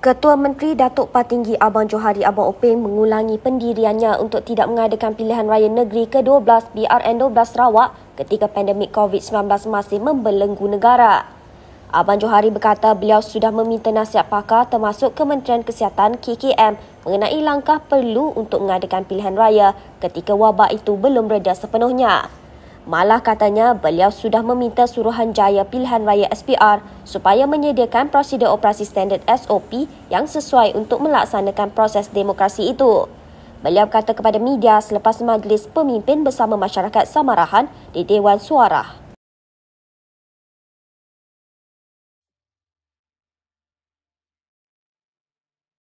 Ketua Menteri Datuk Patinggi Abang Johari Abang Openg mengulangi pendiriannya untuk tidak mengadakan pilihan raya negeri ke-12 BRN12 Sarawak ketika pandemik COVID-19 masih membelenggu negara. Abang Johari berkata beliau sudah meminta nasihat pakar termasuk Kementerian Kesihatan KKM mengenai langkah perlu untuk mengadakan pilihan raya ketika wabak itu belum reda sepenuhnya. Malah katanya beliau sudah meminta Suruhanjaya Pilihan Raya SPR supaya menyediakan prosedur operasi standard SOP yang sesuai untuk melaksanakan proses demokrasi itu. Beliau kata kepada media selepas majlis pemimpin bersama masyarakat Samarahan di Dewan Suara.